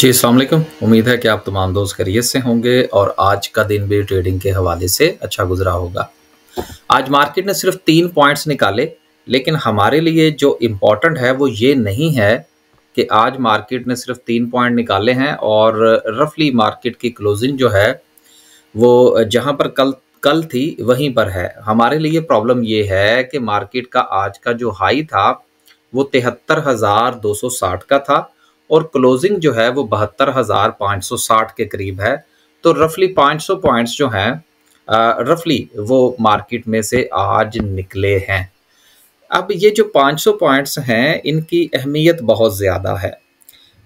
जी अलैक्म उम्मीद है कि आप तमाम दोस्त खरीत से होंगे और आज का दिन भी ट्रेडिंग के हवाले से अच्छा गुजरा होगा आज मार्केट ने सिर्फ तीन पॉइंट्स निकाले लेकिन हमारे लिए जो इम्पोर्टेंट है वो ये नहीं है कि आज मार्केट ने सिर्फ तीन पॉइंट निकाले हैं और रफली मार्केट की क्लोजिंग जो है वो जहाँ पर कल कल थी वहीं पर है हमारे लिए प्रॉब्लम ये है कि मार्केट का आज का जो हाई था वो तिहत्तर हज़ार दो सौ साठ का था और क्लोजिंग जो है वो बहत्तर हज़ार पाँच सौ साठ के करीब है तो रफली पाँच सौ पॉइंट्स जो हैं रफली वो मार्केट में से आज निकले हैं अब ये जो 500 पॉइंट्स हैं इनकी अहमियत बहुत ज़्यादा है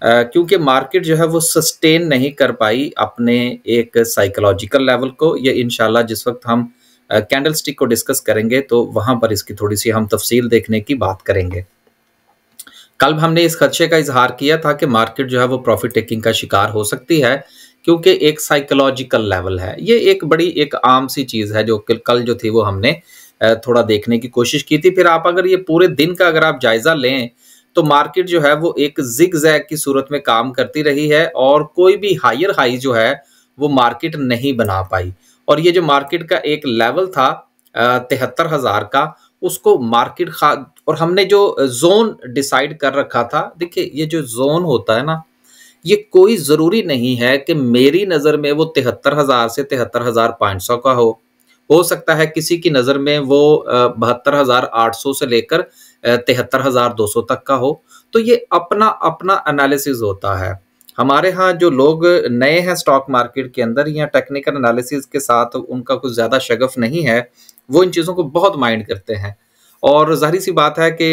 क्योंकि मार्केट जो है वो सस्टेन नहीं कर पाई अपने एक साइकोलॉजिकल लेवल को ये इन जिस वक्त हम कैंडल स्टिक को डिस्कस करेंगे तो वहाँ पर इसकी थोड़ी सी हम तफसील देखने की बात करेंगे कल हमने इस खदशे का इजहार किया था कि मार्केट जो है वो प्रॉफिट टेकिंग का शिकार हो सकती है क्योंकि एक साइकोलॉजिकल लेवल है ये एक बड़ी एक आम सी चीज़ है जो कल जो थी वो हमने थोड़ा देखने की कोशिश की थी फिर आप अगर ये पूरे दिन का अगर आप जायज़ा लें तो मार्केट जो है वो एक जिग जैग की सूरत में काम करती रही है और कोई भी हायर हाई जो है वो मार्केट नहीं बना पाई और ये जो मार्केट का एक लेवल था तिहत्तर हज़ार का उसको मार्केट और हमने जो जोन डिसाइड कर रखा था देखिए ये जो जोन होता है ना ये कोई ज़रूरी नहीं है कि मेरी नज़र में वो तिहत्तर हज़ार से तिहत्तर हज़ार पाँच सौ का हो हो सकता है किसी की नज़र में वो बहत्तर हज़ार आठ सौ से लेकर तिहत्तर हज़ार दो सौ तक का हो तो ये अपना अपना एनालिसिस होता है हमारे यहाँ जो लोग नए हैं स्टॉक मार्केट के अंदर या टेक्निकल एनालिसिस के साथ उनका कुछ ज़्यादा शगफ नहीं है वो इन चीज़ों को बहुत माइंड करते हैं और जाहिर सी बात है कि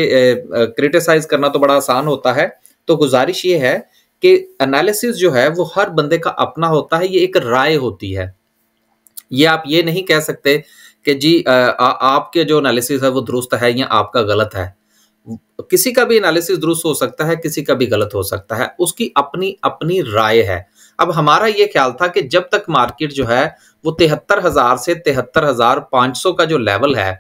क्रिटिसाइज करना तो बड़ा आसान होता है तो गुजारिश ये है कि एनालिसिस जो है वो हर बंदे का अपना होता है ये एक राय होती है ये आप ये नहीं कह सकते कि जी आ, आपके जो एनालिसिस है वो दुरुस्त है या आपका गलत है किसी का भी एनालिसिस दुरुस्त हो सकता है किसी का भी गलत हो सकता है उसकी अपनी अपनी राय है अब हमारा ये ख्याल था कि जब तक मार्केट जो है वो तिहत्तर हजार से तिहत्तर हजार पांच सौ का जो लेवल है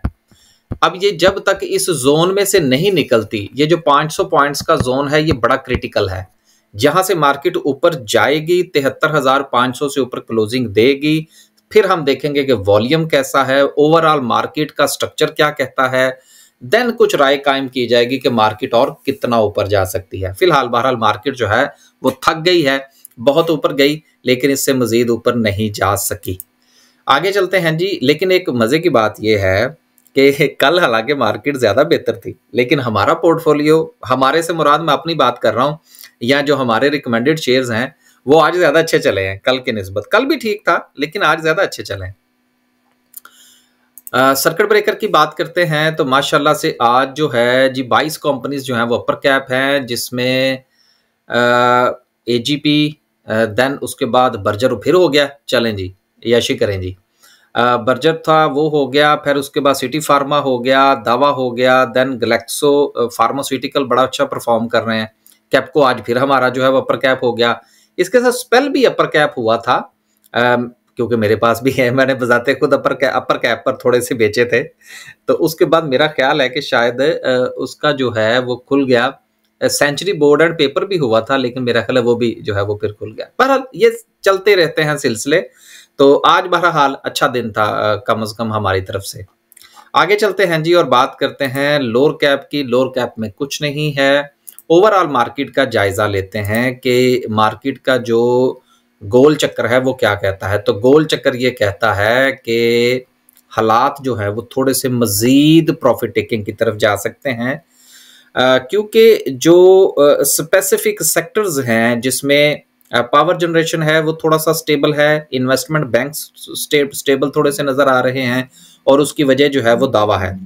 अब ये जब तक इस जोन में से नहीं निकलती ये जो 500 पॉइंट्स का जोन है ये बड़ा क्रिटिकल है जहां से मार्केट ऊपर जाएगी तिहत्तर हजार पांच सौ से ऊपर क्लोजिंग देगी फिर हम देखेंगे कि वॉल्यूम कैसा है ओवरऑल मार्केट का स्ट्रक्चर क्या कहता है देन कुछ राय कायम की जाएगी कि मार्केट और कितना ऊपर जा सकती है फिलहाल बहरहाल मार्केट जो है वो थक गई है बहुत ऊपर गई लेकिन इससे मजीद ऊपर नहीं जा सकी आगे चलते हैं जी लेकिन एक मज़े की बात यह है कि कल हालांकि मार्केट ज़्यादा बेहतर थी लेकिन हमारा पोर्टफोलियो हमारे से मुराद मैं अपनी बात कर रहा हूँ या जो हमारे रिकमेंडेड शेयर्स हैं वो आज ज़्यादा अच्छे चले हैं कल के नस्बत कल भी ठीक था लेकिन आज ज़्यादा अच्छे चले हैं सर्किट uh, ब्रेकर की बात करते हैं तो माशाल्लाह से आज जो है जी बाईस कंपनीज जो हैं वो अपर कैप हैं जिसमें ए जी देन उसके बाद बर्जर फिर हो गया चलें जी याशी करें जी बर्जर था वो हो गया फिर उसके बाद सिटी फार्मा हो गया दावा हो गया देन गलेक्सो फार्मास्यूटिकल बड़ा अच्छा परफॉर्म कर रहे हैं कैप को आज फिर हमारा जो है वो अपर कैप हो गया इसके साथ स्पेल भी अपर कैप हुआ था क्योंकि मेरे पास भी है मैंने बजाते खुद अपर कैप अपर कैप पर थोड़े से बेचे थे तो उसके बाद मेरा ख्याल है कि शायद उसका जो है वो खुल गया सेंचुरी बोर्ड एंड पेपर भी हुआ था लेकिन मेरा ख्याल है वो भी जो है वो फिर खुल गया पर ये चलते रहते हैं सिलसिले तो आज बहरहाल अच्छा दिन था कम अज कम हमारी तरफ से आगे चलते हैं जी और बात करते हैं लोअर कैप की लोअर कैप में कुछ नहीं है ओवरऑल मार्केट का जायज़ा लेते हैं कि मार्केट का जो गोल चक्कर है वो क्या कहता है तो गोल चक्कर ये कहता है कि हालात जो है वो थोड़े से मज़ीद प्रॉफिट टेकिंग की तरफ जा सकते हैं क्योंकि जो स्पेसिफिक सेक्टर्स हैं जिसमें पावर uh, जनरेशन है वो थोड़ा सा स्टेबल है इन्वेस्टमेंट बैंक स्टेबल थोड़े से नज़र आ रहे हैं और उसकी वजह जो है वो दावा है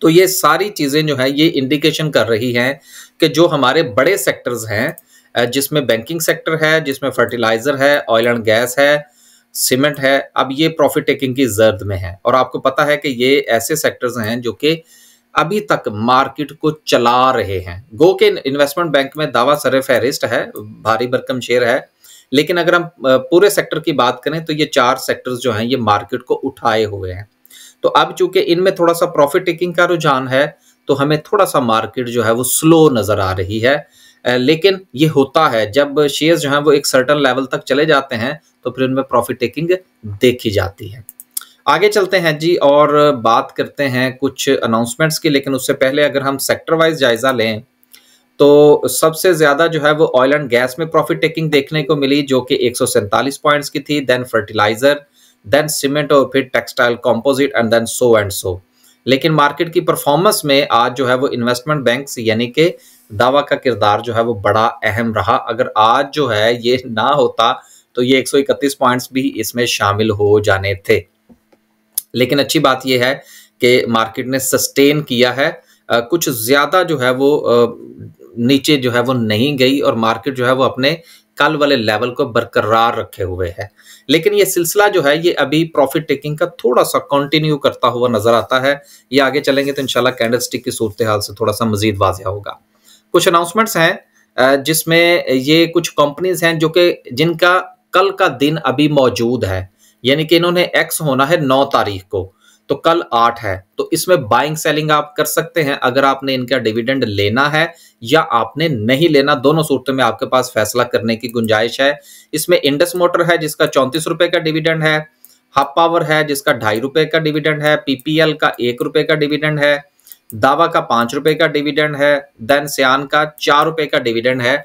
तो ये सारी चीज़ें जो है ये इंडिकेशन कर रही हैं कि जो हमारे बड़े सेक्टर्स हैं uh, जिसमें बैंकिंग सेक्टर है जिसमें फर्टिलाइज़र है ऑयल एंड गैस है सीमेंट है अब ये प्रॉफिट टेकिंग की जर्द में है और आपको पता है कि ये ऐसे सेक्टर्स हैं जो कि अभी तक मार्केट को चला रहे हैं गो के इन्वेस्टमेंट बैंक में दावा सर फहरिस्ट है भारी भरकम शेयर है लेकिन अगर हम पूरे सेक्टर की बात करें तो ये चार सेक्टर्स जो हैं ये मार्केट को उठाए हुए हैं तो अब चूंकि इनमें थोड़ा सा प्रॉफिट टेकिंग का रुझान है तो हमें थोड़ा सा मार्केट जो है वो स्लो नजर आ रही है लेकिन ये होता है जब शेयर्स जो हैं वो एक सर्टन लेवल तक चले जाते हैं तो फिर उनमें प्रॉफिट टेकिंग देखी जाती है आगे चलते हैं जी और बात करते हैं कुछ अनाउंसमेंट्स की लेकिन उससे पहले अगर हम सेक्टर वाइज जायजा लें तो सबसे ज़्यादा जो है वो ऑयल एंड गैस में प्रॉफिट टेकिंग देखने को मिली जो कि एक पॉइंट्स की थी देन फर्टिलाइज़र देन सीमेंट और फिर textile composite and then so and so लेकिन मार्केट की परफॉर्मेंस में आज जो है वो इन्वेस्टमेंट बैंक्स यानी कि दावा का किरदार जो है वो बड़ा अहम रहा अगर आज जो है ये ना होता तो ये 131 पॉइंट्स भी इसमें शामिल हो जाने थे लेकिन अच्छी बात यह है कि मार्केट ने सस्टेन किया है आ, कुछ ज़्यादा जो है वो आ, नीचे जो है वो नहीं गई और मार्केट जो है वो अपने कल वाले लेवल को बरकरार रखे हुए है लेकिन ये सिलसिला जो है ये अभी प्रॉफिट टेकिंग का थोड़ा सा कंटिन्यू करता हुआ नजर आता है ये आगे चलेंगे तो इनशाला कैंडल स्टिक की सूरत हाल से थोड़ा सा मजीद वाजिया होगा कुछ अनाउंसमेंट्स हैं जिसमें ये कुछ कंपनीज हैं जो कि जिनका कल का दिन अभी मौजूद है यानी कि इन्होंने एक्स होना है नौ तारीख को तो कल आठ है तो इसमें बाइंग सेलिंग आप कर सकते हैं अगर आपने इनका डिविडेंड लेना है या आपने नहीं लेना दोनों सूरतों में आपके पास फैसला करने की गुंजाइश है इसमें इंडस मोटर है जिसका चौंतीस रुपए का डिविडेंड है हाफ पावर है जिसका ढाई रुपए का डिविडेंड है पीपीएल का एक रुपए का डिविडेंड है दावा का पांच रुपए का डिविडेंड है देन सियान का चार रुपए का डिविडेंड है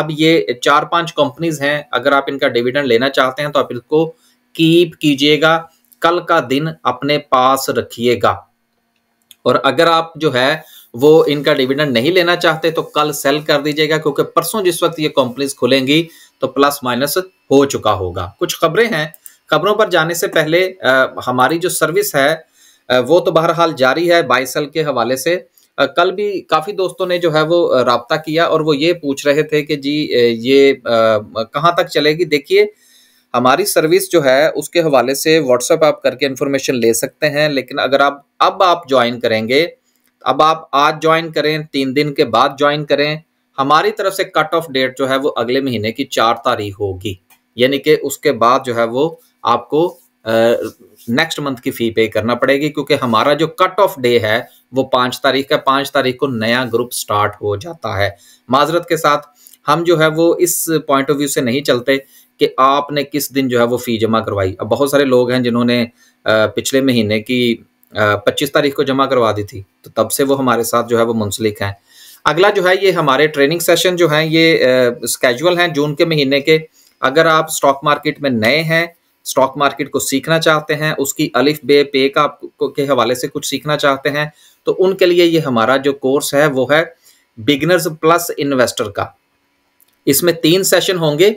अब ये चार पांच कंपनीज हैं अगर आप इनका डिविडेंड लेना चाहते हैं तो आप इनको कीप कीजिएगा कल का दिन अपने पास रखिएगा और अगर आप जो है वो इनका डिविडेंड नहीं लेना चाहते तो कल सेल कर दीजिएगा क्योंकि परसों जिस वक्त ये कंपनीज खुलेंगी तो प्लस माइनस हो चुका होगा कुछ खबरें हैं खबरों पर जाने से पहले आ, हमारी जो सर्विस है आ, वो तो बहरहाल जारी है बाई सेल के हवाले से आ, कल भी काफ़ी दोस्तों ने जो है वो रबता किया और वो ये पूछ रहे थे कि जी ये कहाँ तक चलेगी देखिए हमारी सर्विस जो है उसके हवाले से व्हाट्सअप आप करके इन्फॉर्मेशन ले सकते हैं लेकिन अगर आप अब आप ज्वाइन करेंगे अब आप आज ज्वाइन करें तीन दिन के बाद ज्वाइन करें हमारी तरफ से कट ऑफ डेट जो है वो अगले महीने की चार तारीख होगी यानी कि उसके बाद जो है वो आपको नेक्स्ट मंथ की फ़ी पे करना पड़ेगी क्योंकि हमारा जो कट ऑफ डे है वो पाँच तारीख का पाँच तारीख को नया ग्रुप स्टार्ट हो जाता है माजरत के साथ हम जो है वो इस पॉइंट ऑफ व्यू से नहीं चलते कि आपने किस दिन जो है वो फ़ी जमा करवाई अब बहुत सारे लोग हैं जिन्होंने पिछले महीने की पच्चीस तारीख को जमा करवा दी थी तो तब से वो हमारे साथ जो है वो मुंसलिक हैं अगला जो है ये हमारे ट्रेनिंग सेशन जो है ये स्केजुअल हैं जून के महीने के अगर आप स्टॉक मार्केट में नए हैं स्टॉक मार्केट को सीखना चाहते हैं उसकी अलिफ बे पे का के हवाले से कुछ सीखना चाहते हैं तो उनके लिए ये हमारा जो कोर्स है वो है बिगनर्स प्लस इन्वेस्टर का इसमें तीन सेशन होंगे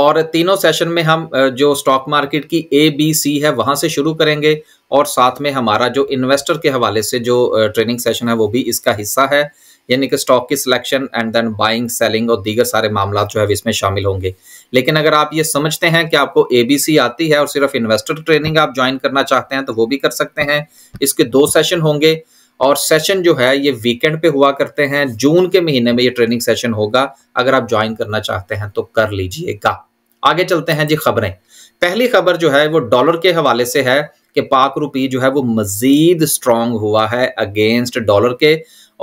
और तीनों सेशन में हम जो स्टॉक मार्केट की ए बी सी है वहां से शुरू करेंगे और साथ में हमारा जो इन्वेस्टर के हवाले से जो ट्रेनिंग सेशन है वो भी इसका हिस्सा है यानी कि स्टॉक की selection and then buying selling और दीगर सारे मामला जो है इसमें शामिल होंगे लेकिन अगर आप ये समझते हैं कि आपको एबीसी आती है और सिर्फ इन्वेस्टर ट्रेनिंग आप ज्वाइन करना चाहते हैं तो वो भी कर सकते हैं इसके दो सेशन होंगे और सेशन जो है ये वीकेंड पे हुआ करते हैं जून के महीने में ये ट्रेनिंग सेशन होगा अगर आप ज्वाइन करना चाहते हैं तो कर लीजिएगा आगे चलते हैं जी खबरें पहली खबर जो है वो डॉलर के हवाले से है कि पाक रुपी जो है वो मजीद स्ट्रांग हुआ है अगेंस्ट डॉलर के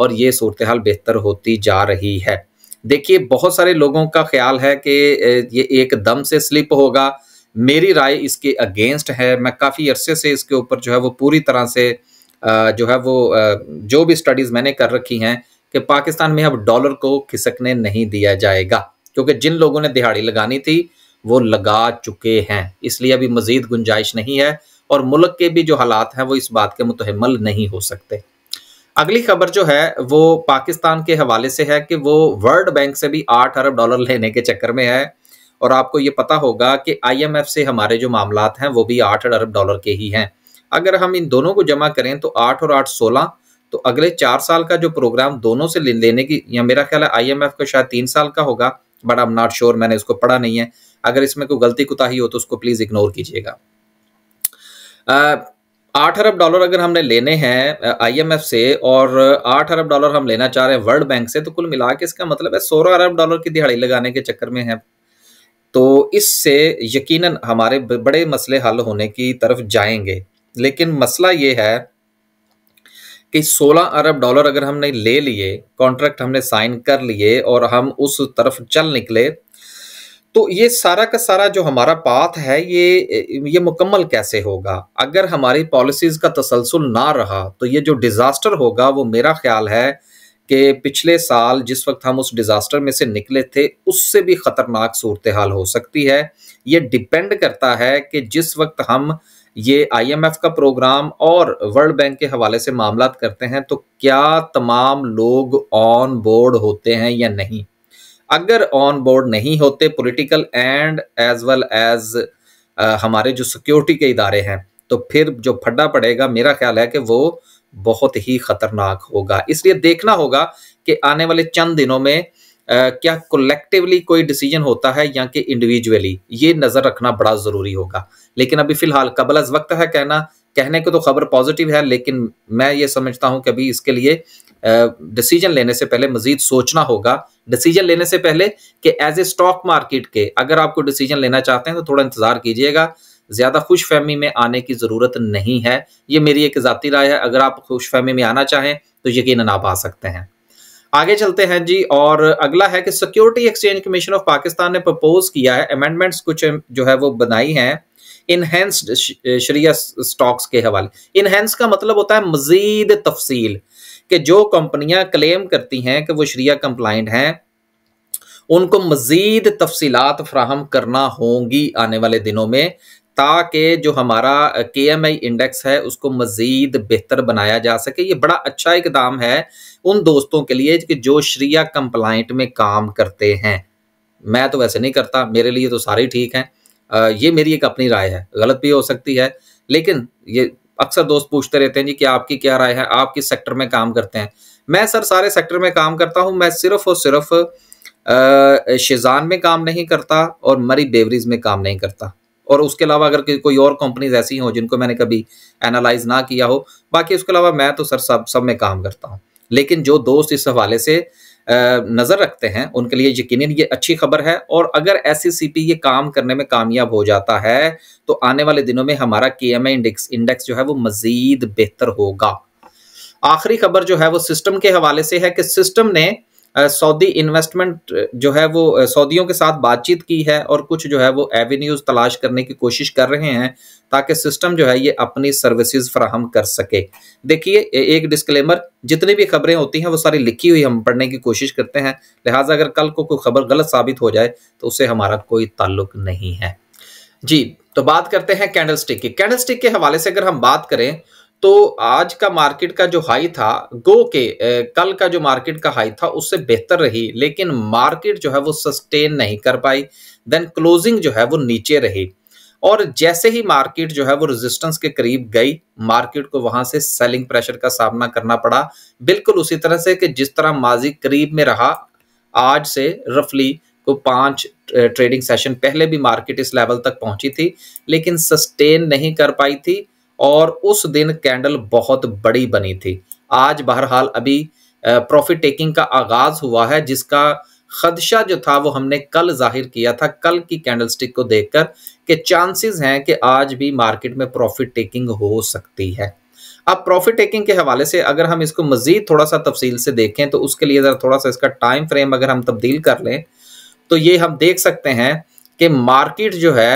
और ये सूरत हाल बेहतर होती जा रही है देखिए बहुत सारे लोगों का ख्याल है कि ये एक दम से स्लिप होगा मेरी राय इसके अगेंस्ट है मैं काफ़ी अरसे से इसके ऊपर जो है वो पूरी तरह से जो है वो जो भी स्टडीज़ मैंने कर रखी हैं कि पाकिस्तान में अब डॉलर को खिसकने नहीं दिया जाएगा क्योंकि जिन लोगों ने दिहाड़ी लगानी थी वो लगा चुके हैं इसलिए अभी मजीद गुंजाइश नहीं है और मुल्क के भी जो हालात हैं वो इस बात के मुतहमल नहीं हो सकते अगली खबर जो है वो पाकिस्तान के हवाले से है कि वो वर्ल्ड बैंक से भी आठ अरब डॉलर लेने के चक्कर में है और आपको ये पता होगा कि आईएमएफ से हमारे जो मामला हैं वो भी आठ अरब डॉलर के ही हैं अगर हम इन दोनों को जमा करें तो आठ और आठ सोलह तो अगले चार साल का जो प्रोग्राम दोनों से लेने की या मेरा ख्याल है आईएमएफ का शायद तीन साल का होगा but I am not sure मैंने इसको पढ़ा नहीं है अगर इसमें कोई गलती कुताही हो तो उसको प्लीज़ इग्नोर कीजिएगा आठ अरब डॉलर अगर हमने लेने हैं आईएमएफ से और आठ अरब डॉलर हम लेना चाह रहे हैं वर्ल्ड बैंक से तो कुल मिला के इसका मतलब है सोलह अरब डॉलर की दिहाड़ी लगाने के चक्कर में है तो इससे यकीनन हमारे बड़े मसले हल होने की तरफ जाएंगे लेकिन मसला ये है कि 16 अरब डॉलर अगर हमने ले लिए कॉन्ट्रैक्ट हमने साइन कर लिए और हम उस तरफ चल निकले तो ये सारा का सारा जो हमारा पाथ है ये ये मुकम्मल कैसे होगा अगर हमारी पॉलिसीज़ का तसलसल ना रहा तो ये जो डिज़ास्टर होगा वो मेरा ख्याल है कि पिछले साल जिस वक्त हम उस डिज़ास्टर में से निकले थे उससे भी ख़तरनाक सूरत हाल हो सकती है ये डिपेंड करता है कि जिस वक्त हम ये आईएमएफ का प्रोग्राम और वर्ल्ड बैंक के हवाले से मामला करते हैं तो क्या तमाम लोग ऑन बोर्ड होते हैं या नहीं अगर ऑन बोर्ड नहीं होते political and as well as हमारे जो सिक्योरिटी के इदारे हैं तो फिर जो फड्डा पड़ेगा मेरा ख्याल है कि वो बहुत ही खतरनाक होगा इसलिए देखना होगा कि आने वाले चंद दिनों में क्या कलेक्टिवली कोई डिसीजन होता है या कि इंडिविजुअली ये नज़र रखना बड़ा ज़रूरी होगा लेकिन अभी फ़िलहाल कबल अज वक्त है कहना कहने को तो खबर पॉजिटिव है लेकिन मैं ये समझता हूँ कि अभी इसके लिए डिसीजन लेने से पहले मजीद सोचना होगा डिसीजन लेने से पहले कि एज ए स्टॉक मार्केट के अगर आपको डिसीजन लेना चाहते हैं तो थोड़ा इंतज़ार कीजिएगा ज़्यादा खुश फहमी में आने की ज़रूरत नहीं है ये मेरी एक ज़ाती राय है अगर आप खुश फहमी में आना चाहें तो यकीन आप आ सकते हैं आगे चलते हैं जी और अगला है कि security exchange commission of Pakistan ने प्रपोज किया है अमेंडमेंट्स कुछ जो है वो बनाई हैं इनहेंस्ड शरिया स्टॉक्स के हवाले इनहेंस का मतलब होता है मजीद तफसील कि जो कंपनियां क्लेम करती हैं कि वो शरिया कंप्लाइंट हैं उनको मजीद तफसीलात फ्राहम करना होंगी आने वाले दिनों में ताकि जो हमारा के एम आई इंडेक्स है उसको मज़ीद बेहतर बनाया जा सके ये बड़ा अच्छा इकदाम है उन दोस्तों के लिए कि जो श्रिया कंप्लाइंट में काम करते हैं मैं तो वैसे नहीं करता मेरे लिए तो सारे ठीक हैं ये मेरी एक अपनी राय है गलत भी हो सकती है लेकिन ये अक्सर दोस्त पूछते रहते हैं जी कि आपकी क्या राय है आप किस सेक्टर में काम करते हैं मैं सर सारे सेक्टर में काम करता हूँ मैं सिर्फ और सिर्फ शेजान में काम नहीं करता और मरी बेवरीज में काम नहीं करता और उसके अलावा अगर कोई और कंपनीज ऐसी हो जिनको मैंने कभी एनालाइज ना किया हो बाकी उसके अलावा मैं तो सर सब सब में काम करता हूँ लेकिन जो दोस्त इस हवाले से नज़र रखते हैं उनके लिए यकीन ये अच्छी खबर है और अगर एस सी ये काम करने में कामयाब हो जाता है तो आने वाले दिनों में हमारा के इंडेक्स इंडेक्स जो है वो मज़ीद बेहतर होगा आखिरी खबर जो है वो सिस्टम के हवाले से है कि सिस्टम ने सऊदी इन्वेस्टमेंट जो है वो सऊदियों के साथ बातचीत की है और कुछ जो है वो एवेन्यूज तलाश करने की कोशिश कर रहे हैं ताकि सिस्टम जो है ये अपनी सर्विसेज फ्राहम कर सके देखिए एक डिस्क्लेमर जितनी भी खबरें होती हैं वो सारी लिखी हुई हम पढ़ने की कोशिश करते हैं लिहाजा अगर कल को कोई खबर गलत साबित हो जाए तो उससे हमारा कोई ताल्लुक नहीं है जी तो बात करते हैं कैंडल स्टिक की कैंडल स्टिक के हवाले से अगर हम बात करें तो आज का मार्केट का जो हाई था गो के कल का जो मार्केट का हाई था उससे बेहतर रही लेकिन मार्केट जो है वो सस्टेन नहीं कर पाई देन क्लोजिंग जो है वो नीचे रही और जैसे ही मार्केट जो है वो रेजिस्टेंस के करीब गई मार्केट को वहां से सेलिंग प्रेशर का सामना करना पड़ा बिल्कुल उसी तरह से कि जिस तरह माजी करीब में रहा आज से रफली को पांच ट्रेडिंग सेशन पहले भी मार्केट इस लेवल तक पहुंची थी लेकिन सस्टेन नहीं कर पाई थी और उस दिन कैंडल बहुत बड़ी बनी थी आज बहरहाल अभी प्रॉफिट टेकिंग का आगाज हुआ है जिसका खदशा जो था वो हमने कल जाहिर किया था कल की कैंडलस्टिक को देखकर कि चांसेस हैं कि आज भी मार्केट में प्रॉफिट टेकिंग हो सकती है अब प्रॉफिट टेकिंग के हवाले से अगर हम इसको मजीद थोड़ा सा तफसील से देखें तो उसके लिए ज़रा थोड़ा सा इसका टाइम फ्रेम अगर हम तब्दील कर लें तो ये हम देख सकते हैं कि मार्केट जो है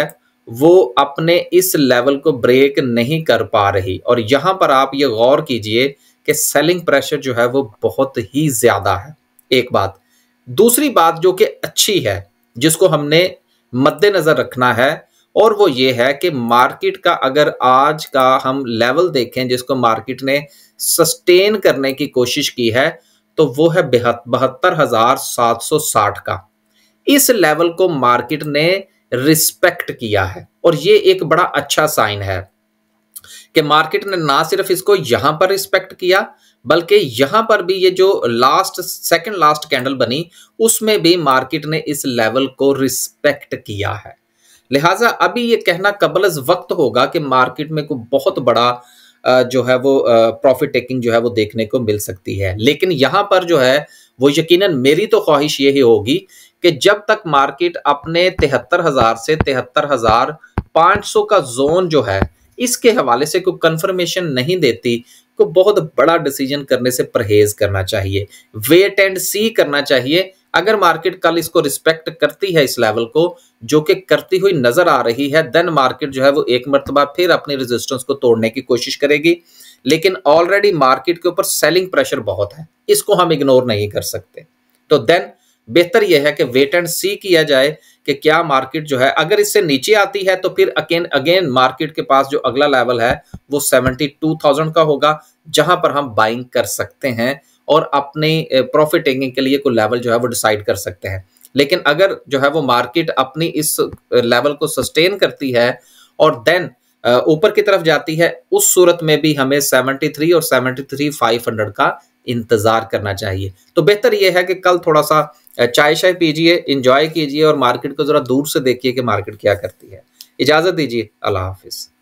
वो अपने इस लेवल को ब्रेक नहीं कर पा रही और यहां पर आप ये गौर कीजिए कि सेलिंग प्रेशर जो है वो बहुत ही ज़्यादा है एक बात दूसरी बात जो कि अच्छी है जिसको हमने मद्देनज़र रखना है और वो ये है कि मार्केट का अगर आज का हम लेवल देखें जिसको मार्केट ने सस्टेन करने की कोशिश की है तो वो है बहत्तर हजार सात सौ साठ का इस लेवल को मार्केट ने रिस्पेक्ट किया है और ये एक बड़ा अच्छा साइन है कि मार्केट ने ना सिर्फ इसको यहां पर रिस्पेक्ट किया बल्कि यहां पर भी ये जो लास्ट सेकंड लास्ट कैंडल बनी उसमें भी मार्केट ने इस लेवल को रिस्पेक्ट किया है लिहाजा अभी ये कहना कबल वक्त होगा कि मार्केट में कोई बहुत बड़ा जो है वो प्रॉफिट टेकिंग जो है वो देखने को मिल सकती है लेकिन यहां पर जो है वो यकीनन मेरी तो ख्वाहिश यही होगी कि जब तक मार्केट अपने तिहत्तर हजार से तिहत्तर हजार पांच सौ का जोन जो है इसके हवाले से कोई कंफर्मेशन नहीं देती को बहुत बड़ा डिसीजन करने से परहेज करना चाहिए वेट एंड सी करना चाहिए अगर मार्केट कल इसको रिस्पेक्ट करती है इस लेवल को जो कि करती हुई नजर आ रही है देन मार्केट जो है वो एक मरतबा फिर अपनी रेजिस्टेंस को तोड़ने की कोशिश करेगी लेकिन ऑलरेडी मार्केट के ऊपर सेलिंग प्रेशर बहुत है इसको हम इग्नोर नहीं कर सकते तो देन बेहतर यह है कि वेट एंड सी किया जाए कि क्या मार्केट जो है अगर इससे नीचे आती है तो फिर अगेन अगेन मार्केट के पास जो अगला लेवल है वो सेवेंटी टू थाउजेंड का होगा जहां पर हम बाइंग कर सकते हैं और अपने प्रॉफिट टेकिंग के लिए कोई लेवल जो है वो डिसाइड कर सकते हैं लेकिन अगर जो है वो मार्केट अपनी इस लेवल को सस्टेन करती है और देन ऊपर की तरफ जाती है उस सूरत में भी हमें 73 और 73 500 का इंतजार करना चाहिए तो बेहतर यह है कि कल थोड़ा सा चाय शाय पीजिए इंजॉय कीजिए और मार्केट को ज़रा दूर से देखिए कि मार्केट क्या करती है इजाज़त दीजिए अल्लाह हाफिज़